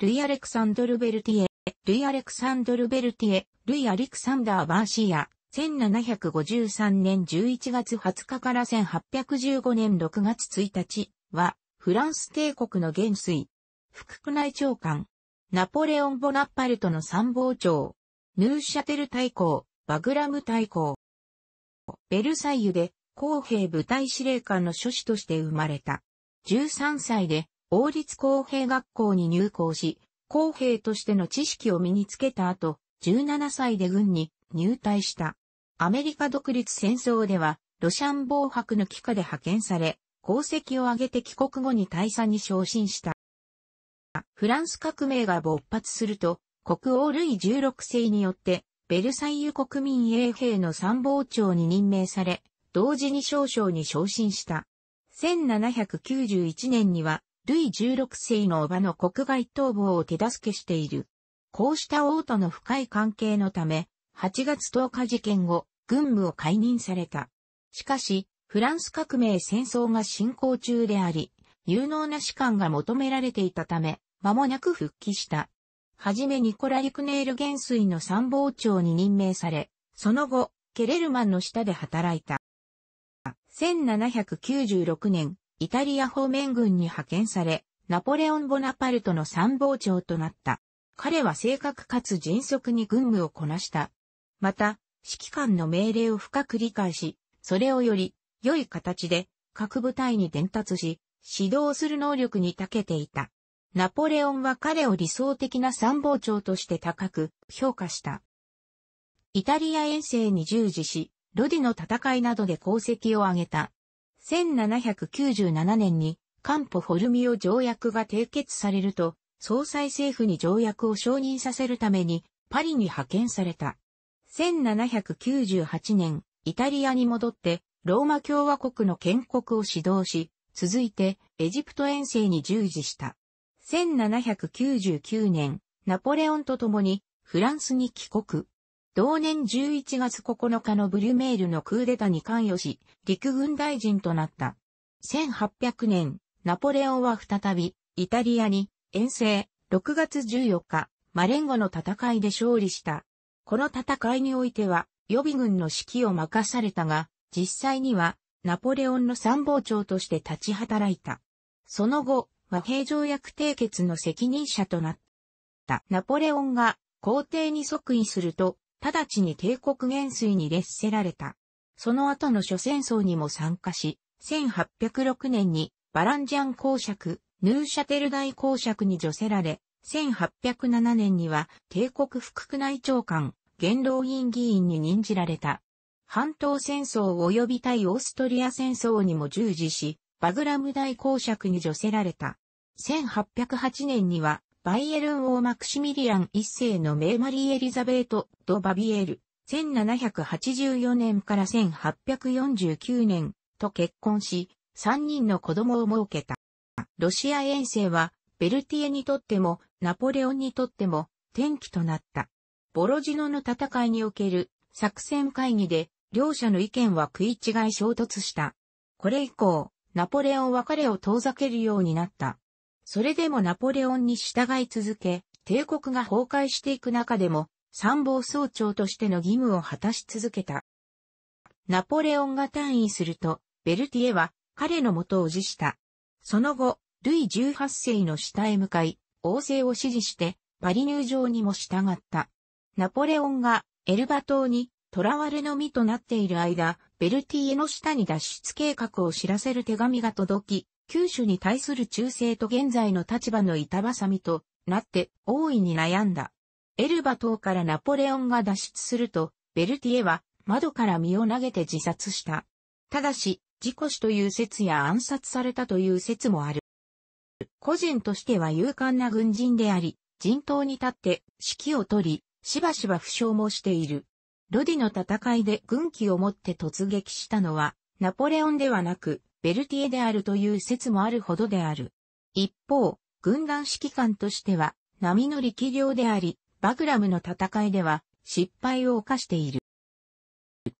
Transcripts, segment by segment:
ルイ・アレクサンドル・ベルティエ、ルイ・アレクサンドル・ベルティエ、ルイ・アレクサンダー・バーシーア、1753年11月20日から1815年6月1日は、フランス帝国の元帥、副区内長官、ナポレオン・ボナッパルトの参謀長、ヌーシャテル大公、バグラム大公。ベルサイユで、公兵部隊司令官の諸子として生まれた。13歳で、王立公平学校に入校し、公平としての知識を身につけた後、17歳で軍に入隊した。アメリカ独立戦争では、ロシャン防白の帰下で派遣され、功績を挙げて帰国後に大佐に昇進した。フランス革命が勃発すると、国王ルイ16世によって、ベルサイユ国民衛兵の参謀長に任命され、同時に少将に昇進した。1791年には、ルイ16世の叔母の国外逃亡を手助けしている。こうした王との深い関係のため、8月10日事件後、軍務を解任された。しかし、フランス革命戦争が進行中であり、有能な士官が求められていたため、間もなく復帰した。はじめニコラ・リクネール元帥の参謀長に任命され、その後、ケレルマンの下で働いた。1796年、イタリア方面軍に派遣され、ナポレオン・ボナパルトの参謀長となった。彼は正確かつ迅速に軍務をこなした。また、指揮官の命令を深く理解し、それをより良い形で各部隊に伝達し、指導する能力に長けていた。ナポレオンは彼を理想的な参謀長として高く評価した。イタリア遠征に従事し、ロディの戦いなどで功績を挙げた。1797年にカンポ・フォルミオ条約が締結されると、総裁政府に条約を承認させるためにパリに派遣された。1798年、イタリアに戻って、ローマ共和国の建国を指導し、続いてエジプト遠征に従事した。1799年、ナポレオンと共にフランスに帰国。同年11月9日のブリュメールのクーデタに関与し、陸軍大臣となった。1800年、ナポレオンは再び、イタリアに、遠征、6月14日、マレンゴの戦いで勝利した。この戦いにおいては、予備軍の指揮を任されたが、実際には、ナポレオンの参謀長として立ち働いた。その後、和平条約締結の責任者となった。ナポレオンが皇帝に即位すると、直ちに帝国元帥に列せられた。その後の諸戦争にも参加し、1806年にバランジャン公爵、ヌーシャテル大公爵に除せられ、1807年には帝国副区内長官、元老院議員に任じられた。半島戦争及び対オーストリア戦争にも従事し、バグラム大公爵に除せられた。1808年にはバイエルン王マクシミリアン一世のメマリー・エリザベート・ド・バビエル、1784年から1849年と結婚し、3人の子供を設けた。ロシア遠征は、ベルティエにとっても、ナポレオンにとっても、転機となった。ボロジノの戦いにおける作戦会議で、両者の意見は食い違い衝突した。これ以降、ナポレオンは彼を遠ざけるようになった。それでもナポレオンに従い続け、帝国が崩壊していく中でも、参謀総長としての義務を果たし続けた。ナポレオンが退位すると、ベルティエは彼の元を辞した。その後、ルイ18世の下へ向かい、王政を支持して、パリ入場にも従った。ナポレオンがエルバ島に囚われの身となっている間、ベルティエの下に脱出計画を知らせる手紙が届き、九州に対する忠誠と現在の立場の板挟みとなって大いに悩んだ。エルバ島からナポレオンが脱出すると、ベルティエは窓から身を投げて自殺した。ただし、事故死という説や暗殺されたという説もある。個人としては勇敢な軍人であり、人頭に立って指揮を取り、しばしば負傷もしている。ロディの戦いで軍旗を持って突撃したのは、ナポレオンではなく、ベルティエであるという説もあるほどである。一方、軍団指揮官としては、波の力量であり、バグラムの戦いでは失敗を犯している。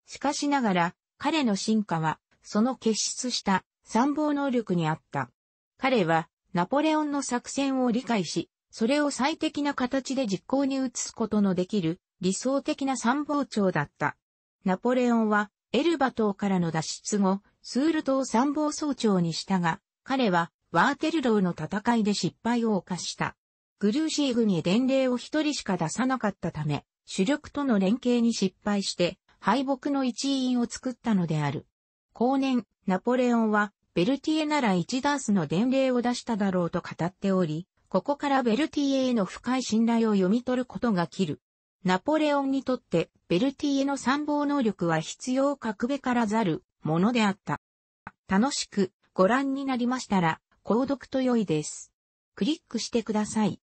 しかしながら、彼の進化は、その結出した参謀能力にあった。彼は、ナポレオンの作戦を理解し、それを最適な形で実行に移すことのできる理想的な参謀長だった。ナポレオンはエルバ島からの脱出後、スール島参謀総長にしたが、彼はワーテルローの戦いで失敗を犯した。グルーシーグに伝令を一人しか出さなかったため、主力との連携に失敗して、敗北の一員を作ったのである。後年、ナポレオンは、ベルティエなら一ダースの伝令を出しただろうと語っており、ここからベルティエへの深い信頼を読み取ることが切る。ナポレオンにとってベルティへの参謀能力は必要格べからざるものであった。楽しくご覧になりましたら、購読と良いです。クリックしてください。